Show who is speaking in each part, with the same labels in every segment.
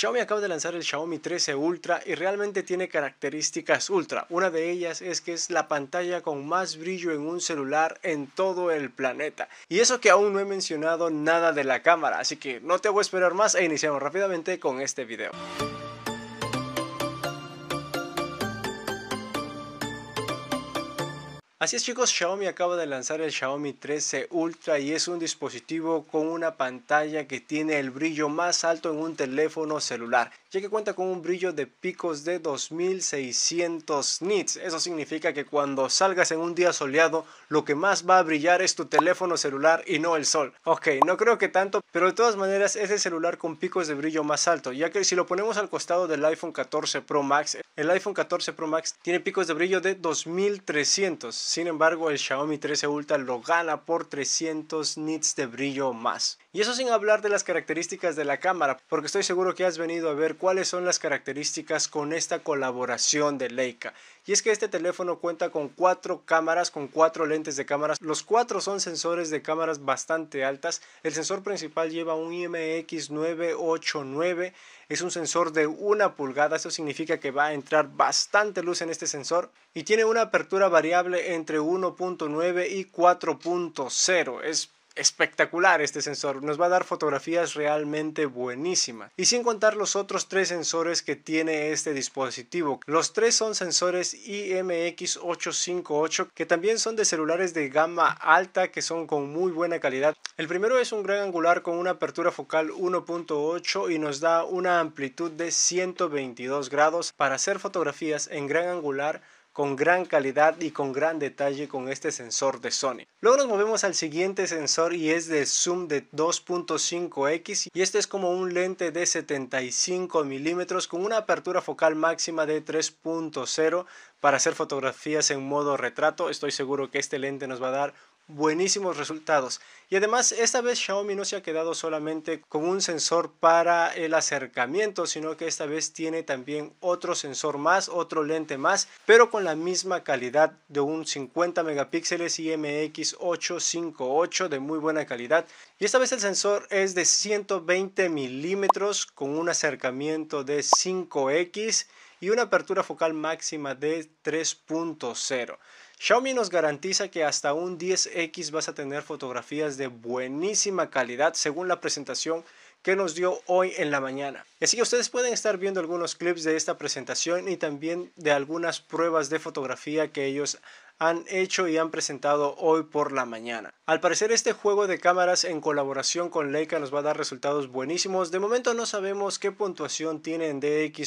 Speaker 1: Xiaomi acaba de lanzar el Xiaomi 13 Ultra y realmente tiene características ultra. Una de ellas es que es la pantalla con más brillo en un celular en todo el planeta. Y eso que aún no he mencionado nada de la cámara, así que no te voy a esperar más e iniciamos rápidamente con este video. Así es chicos, Xiaomi acaba de lanzar el Xiaomi 13 Ultra y es un dispositivo con una pantalla que tiene el brillo más alto en un teléfono celular ya que cuenta con un brillo de picos de 2600 nits. Eso significa que cuando salgas en un día soleado, lo que más va a brillar es tu teléfono celular y no el sol. Ok, no creo que tanto, pero de todas maneras es el celular con picos de brillo más alto, ya que si lo ponemos al costado del iPhone 14 Pro Max, el iPhone 14 Pro Max tiene picos de brillo de 2300. Sin embargo, el Xiaomi 13 Ultra lo gana por 300 nits de brillo más. Y eso sin hablar de las características de la cámara, porque estoy seguro que has venido a ver cuáles son las características con esta colaboración de Leica. Y es que este teléfono cuenta con cuatro cámaras, con cuatro lentes de cámaras. Los cuatro son sensores de cámaras bastante altas. El sensor principal lleva un IMX989. Es un sensor de una pulgada. Eso significa que va a entrar bastante luz en este sensor. Y tiene una apertura variable entre 1.9 y 4.0. Es espectacular este sensor, nos va a dar fotografías realmente buenísimas. Y sin contar los otros tres sensores que tiene este dispositivo. Los tres son sensores IMX858 que también son de celulares de gama alta que son con muy buena calidad. El primero es un gran angular con una apertura focal 1.8 y nos da una amplitud de 122 grados para hacer fotografías en gran angular con gran calidad y con gran detalle con este sensor de Sony. Luego nos movemos al siguiente sensor y es de zoom de 2.5x y este es como un lente de 75 milímetros con una apertura focal máxima de 3.0 para hacer fotografías en modo retrato. Estoy seguro que este lente nos va a dar buenísimos resultados. Y además, esta vez Xiaomi no se ha quedado solamente con un sensor para el acercamiento, sino que esta vez tiene también otro sensor más, otro lente más, pero con la misma calidad de un 50 megapíxeles IMX858 de muy buena calidad. Y esta vez el sensor es de 120 milímetros con un acercamiento de 5X y una apertura focal máxima de 3.0. Xiaomi nos garantiza que hasta un 10X vas a tener fotografías de buenísima calidad según la presentación que nos dio hoy en la mañana. Así que ustedes pueden estar viendo algunos clips de esta presentación y también de algunas pruebas de fotografía que ellos han hecho y han presentado hoy por la mañana. Al parecer este juego de cámaras en colaboración con Leica nos va a dar resultados buenísimos. De momento no sabemos qué puntuación tiene en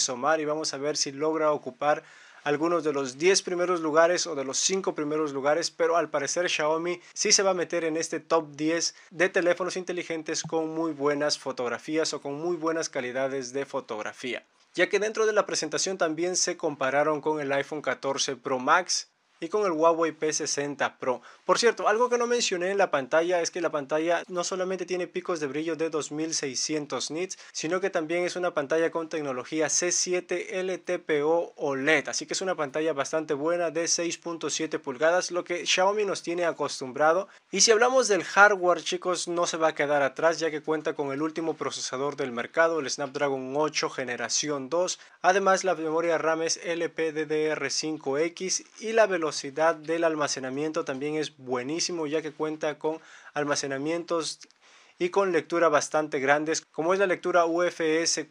Speaker 1: omar y vamos a ver si logra ocupar algunos de los 10 primeros lugares o de los 5 primeros lugares, pero al parecer Xiaomi sí se va a meter en este top 10 de teléfonos inteligentes con muy buenas fotografías o con muy buenas calidades de fotografía ya que dentro de la presentación también se compararon con el iPhone 14 Pro Max y con el Huawei P60 Pro. Por cierto, algo que no mencioné en la pantalla es que la pantalla no solamente tiene picos de brillo de 2600 nits, sino que también es una pantalla con tecnología C7 LTPO OLED, así que es una pantalla bastante buena de 6.7 pulgadas, lo que Xiaomi nos tiene acostumbrado y si hablamos del hardware, chicos, no se va a quedar atrás ya que cuenta con el último procesador del mercado, el Snapdragon 8 generación 2. Además, la memoria RAM es LPDDR5X y la velocidad del almacenamiento también es buenísimo ya que cuenta con almacenamientos y con lectura bastante grandes como es la lectura UFS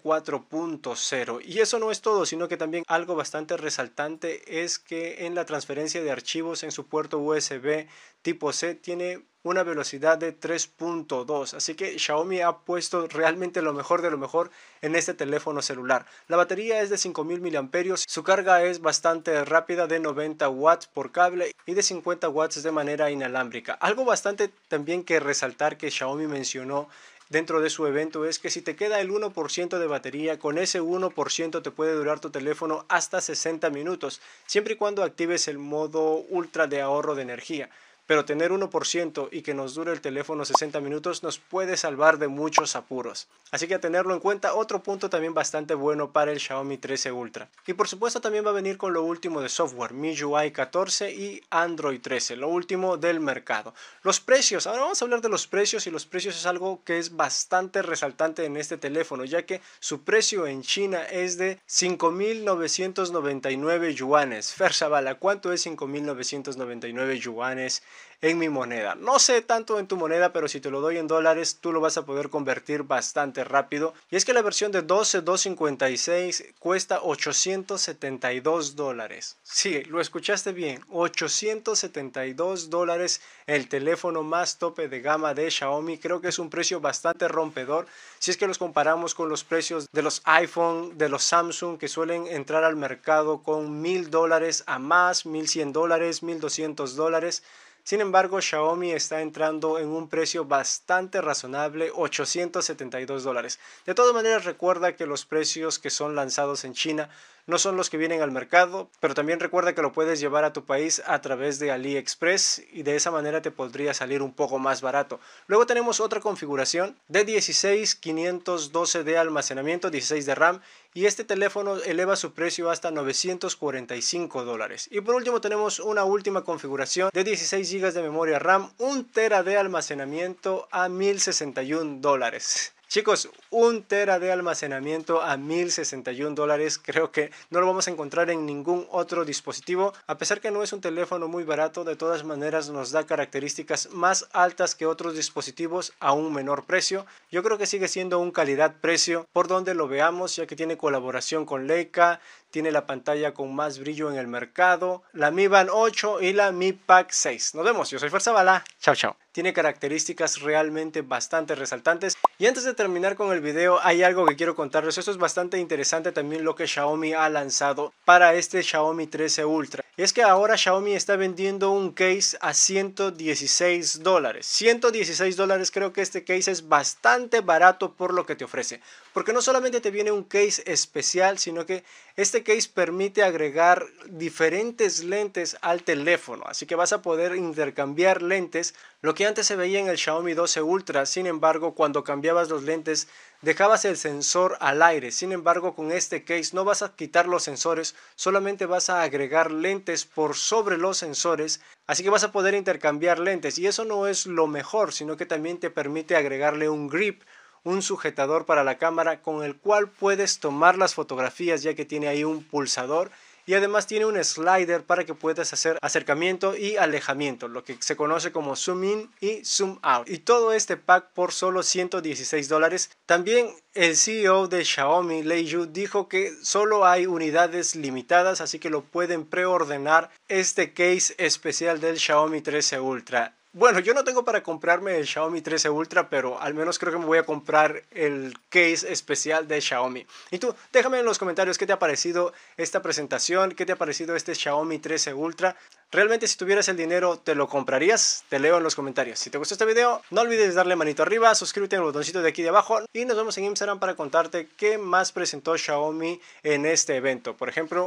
Speaker 1: 4.0. Y eso no es todo, sino que también algo bastante resaltante es que en la transferencia de archivos en su puerto USB tipo C tiene una velocidad de 3.2. Así que Xiaomi ha puesto realmente lo mejor de lo mejor en este teléfono celular. La batería es de 5000 mAh, su carga es bastante rápida de 90 watts por cable y de 50 watts de manera inalámbrica. Algo bastante también que resaltar que Xiaomi mencionó dentro de su evento es que si te queda el 1% de batería, con ese 1% te puede durar tu teléfono hasta 60 minutos, siempre y cuando actives el modo ultra de ahorro de energía pero tener 1% y que nos dure el teléfono 60 minutos nos puede salvar de muchos apuros. Así que a tenerlo en cuenta, otro punto también bastante bueno para el Xiaomi 13 Ultra. Y por supuesto también va a venir con lo último de software, MIUI 14 y Android 13, lo último del mercado. Los precios, ahora vamos a hablar de los precios y los precios es algo que es bastante resaltante en este teléfono, ya que su precio en China es de 5.999 yuanes. Zavala, ¿cuánto es 5.999 yuanes en mi moneda. No sé tanto en tu moneda, pero si te lo doy en dólares, tú lo vas a poder convertir bastante rápido. Y es que la versión de 12.256 cuesta 872 dólares. Sí, lo escuchaste bien, 872 dólares el teléfono más tope de gama de Xiaomi. Creo que es un precio bastante rompedor si es que los comparamos con los precios de los iPhone, de los Samsung que suelen entrar al mercado con 1000 dólares a más, 1100 dólares, 1200 dólares. Sin embargo, Xiaomi está entrando en un precio bastante razonable, 872 dólares. De todas maneras, recuerda que los precios que son lanzados en China no son los que vienen al mercado, pero también recuerda que lo puedes llevar a tu país a través de AliExpress y de esa manera te podría salir un poco más barato. Luego tenemos otra configuración de 16, 512 de almacenamiento, 16 de RAM y este teléfono eleva su precio hasta 945 dólares. Y por último tenemos una última configuración de 16 GB de memoria RAM, 1 tera de almacenamiento a 1061 dólares. Chicos, un tera de almacenamiento a 1061 dólares, creo que no lo vamos a encontrar en ningún otro dispositivo, a pesar que no es un teléfono muy barato, de todas maneras nos da características más altas que otros dispositivos a un menor precio. Yo creo que sigue siendo un calidad-precio por donde lo veamos, ya que tiene colaboración con Leica, tiene la pantalla con más brillo en el mercado, la Mi Band 8 y la Mi Pack 6. Nos vemos, yo soy Fuerza Bala, chao chao. Tiene características realmente bastante resaltantes. Y antes de terminar con el video, hay algo que quiero contarles. Esto es bastante interesante también lo que Xiaomi ha lanzado para este Xiaomi 13 Ultra. Y es que ahora Xiaomi está vendiendo un case a 116 dólares. 116 dólares creo que este case es bastante barato por lo que te ofrece. Porque no solamente te viene un case especial, sino que este case permite agregar diferentes lentes al teléfono, así que vas a poder intercambiar lentes, lo que antes se veía en el Xiaomi 12 Ultra, sin embargo cuando cambiabas los lentes dejabas el sensor al aire, sin embargo con este case no vas a quitar los sensores, solamente vas a agregar lentes por sobre los sensores, así que vas a poder intercambiar lentes y eso no es lo mejor, sino que también te permite agregarle un grip un sujetador para la cámara con el cual puedes tomar las fotografías ya que tiene ahí un pulsador y además tiene un slider para que puedas hacer acercamiento y alejamiento, lo que se conoce como zoom in y zoom out. Y todo este pack por solo 116 dólares. También el CEO de Xiaomi, Lei Yu, dijo que solo hay unidades limitadas, así que lo pueden preordenar este case especial del Xiaomi 13 Ultra. Bueno, yo no tengo para comprarme el Xiaomi 13 Ultra, pero al menos creo que me voy a comprar el case especial de Xiaomi. Y tú, déjame en los comentarios qué te ha parecido esta presentación, qué te ha parecido este Xiaomi 13 Ultra. Realmente si tuvieras el dinero, ¿te lo comprarías? Te leo en los comentarios. Si te gustó este video, no olvides darle manito arriba, suscríbete en botoncito de aquí de abajo y nos vemos en Instagram para contarte qué más presentó Xiaomi en este evento. Por ejemplo,